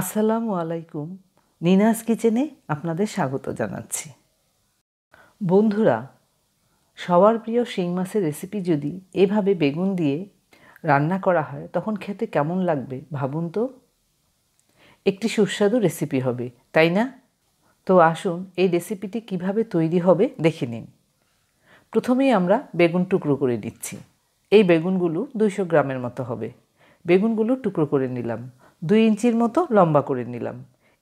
আসসালামু আলাইকুম নিনাস কিচেনে আপনাদের স্বাগত জানাচ্ছি বন্ধুরা সবার প্রিয় শিং মাছের রেসিপি যদি এভাবে বেগুন দিয়ে রান্না করা হয় তখন খেতে কেমন লাগবে ভাবুন তো একটি সুস্বাদু রেসিপি হবে তাই না তো আসুন এই রেসিপিটি কিভাবে তৈরি হবে দেখে নিন প্রথমেই আমরা বেগুন টুকরো করে নিচ্ছি এই বেগুনগুলো দুইশো গ্রামের মতো হবে বেগুনগুলো টুকরো করে নিলাম দুই ইঞ্চির মতো লম্বা করে নিলাম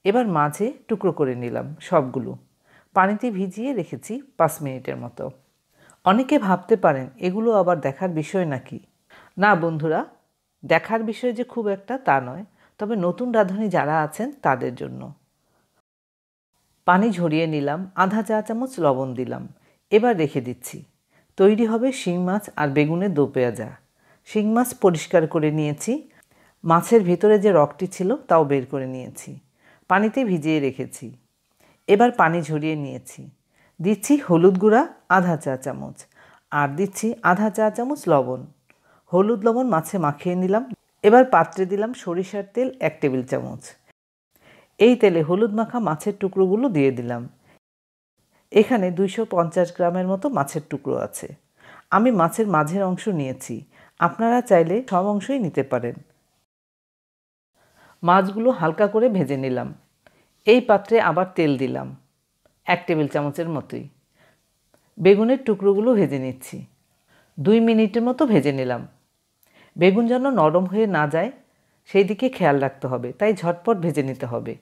এবার মাঝে টুকরো করে নিলাম সবগুলো পানিতে ভিজিয়ে রেখেছি পাঁচ মিনিটের মতো অনেকে ভাবতে পারেন এগুলো আবার দেখার বিষয় নাকি না বন্ধুরা দেখার বিষয় যে খুব একটা তা নয় তবে নতুন রাঁধুনি যারা আছেন তাদের জন্য পানি ঝরিয়ে নিলাম আধা চা চামচ লবণ দিলাম এবার রেখে দিচ্ছি তৈরি হবে শিং মাছ আর বেগুনের দোপেয়াজা শিং মাছ পরিষ্কার করে নিয়েছি মাছের ভেতরে যে রকটি ছিল তাও বের করে নিয়েছি পানিতে ভিজিয়ে রেখেছি এবার পানি ঝরিয়ে নিয়েছি দিচ্ছি হলুদ গুঁড়া আধা চা চামচ আর দিচ্ছি আধা চা চামচ লবণ হলুদ লবণ মাছে মাখিয়ে নিলাম এবার পাত্রে দিলাম সরিষার তেল এক টেবিল চামচ এই তেলে হলুদ মাখা মাছের টুকরোগুলো দিয়ে দিলাম এখানে দুইশো পঞ্চাশ গ্রামের মতো মাছের টুকরো আছে আমি মাছের মাঝের অংশ নিয়েছি আপনারা চাইলে সব অংশই নিতে পারেন মাছগুলো হালকা করে ভেজে নিলাম এই পাত্রে আবার তেল দিলাম এক টেবিল চামচের মতোই বেগুনের টুকরোগুলো ভেজে নিচ্ছি দুই মিনিটের মতো ভেজে নিলাম বেগুন যেন নরম হয়ে না যায় সেই দিকে খেয়াল রাখতে হবে তাই ঝটপট ভেজে নিতে হবে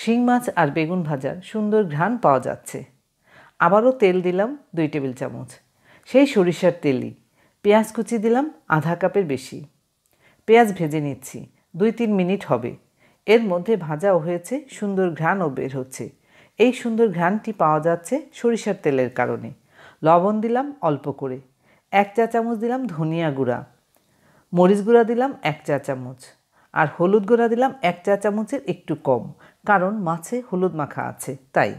শিং মাছ আর বেগুন ভাজার সুন্দর ঘ্রাণ পাওয়া যাচ্ছে আবারও তেল দিলাম দুই টেবিল চামচ সেই সরিষার তেলই পেঁয়াজ কুচি দিলাম আধা কাপের বেশি পেঁয়াজ ভেজে নিচ্ছি দুই তিন মিনিট হবে এর মধ্যে ভাজাও হয়েছে সুন্দর ঘ্রাণও বের হচ্ছে এই সুন্দর ঘ্রাণটি পাওয়া যাচ্ছে সরিষার তেলের কারণে লবণ দিলাম অল্প করে এক চা চামচ দিলাম ধনিয়া গুঁড়া মরিচ গুঁড়া দিলাম এক চা চামচ আর হলুদ গুঁড়া দিলাম এক চা চামচের একটু কম কারণ মাছে হলুদ মাখা আছে তাই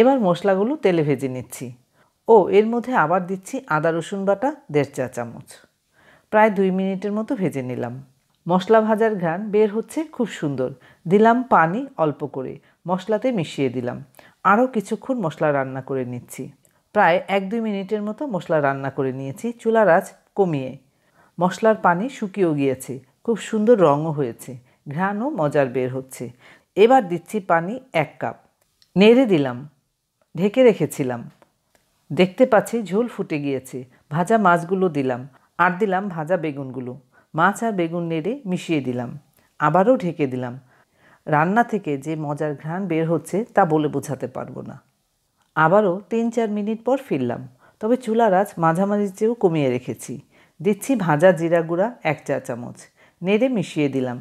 এবার মশলাগুলো তেলে ভেজে নিচ্ছি ও এর মধ্যে আবার দিচ্ছি আদা রসুন বাটা দেড় চা চামচ প্রায় দুই মিনিটের মতো ভেজে নিলাম মশলা ভাজার ঘ্রাণ বের হচ্ছে খুব সুন্দর দিলাম পানি অল্প করে মশলাতে মিশিয়ে দিলাম আরও কিছুক্ষণ মশলা রান্না করে নিচ্ছি প্রায় এক দুই মিনিটের মতো মশলা রান্না করে নিয়েছি চুলার আজ কমিয়ে মশলার পানি শুকিয়েও গিয়েছে খুব সুন্দর রঙও হয়েছে ঘ্রাণও মজার বের হচ্ছে এবার দিচ্ছি পানি এক কাপ নেড়ে দিলাম ঢেকে রেখেছিলাম দেখতে পাচ্ছি ঝোল ফুটে গিয়েছে ভাজা মাছগুলো দিলাম আর দিলাম ভাজা বেগুনগুলো মাছ আর বেগুন নেড়ে মিশিয়ে দিলাম আবারও ঢেকে দিলাম রান্না থেকে যে মজার ঘ্রাণ বের হচ্ছে তা বলে বোঝাতে পারবো না আবারও তিন চার মিনিট পর ফিরলাম তবে চুলার আজ মাঝামাঝি চেয়েও কমিয়ে রেখেছি দিচ্ছি ভাজা জিরা গুঁড়া এক চা চামচ নেড়ে মিশিয়ে দিলাম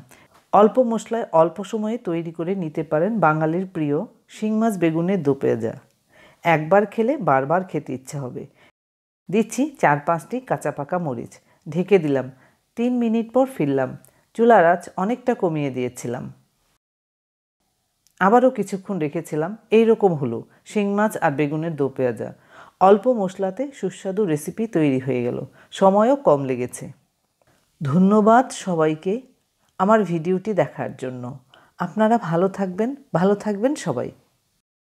অল্প মশলায় অল্প সময়ে তৈরি করে নিতে পারেন বাঙালির প্রিয় শিং মাছ বেগুনের দোপেজা একবার খেলে বারবার খেতে ইচ্ছা হবে দিচ্ছি চার পাঁচটি কাঁচা পাকা মরিচ ঢেকে দিলাম তিন মিনিট পর ফিরলাম চুলার আঁচ অনেকটা কমিয়ে দিয়েছিলাম আবারও কিছুক্ষণ রেখেছিলাম এই রকম হলো শিং মাছ আর বেগুনের দো পেঁয়াজা অল্প মশলাতে সুস্বাদু রেসিপি তৈরি হয়ে গেল সময়ও কম লেগেছে ধন্যবাদ সবাইকে আমার ভিডিওটি দেখার জন্য আপনারা ভালো থাকবেন ভালো থাকবেন সবাই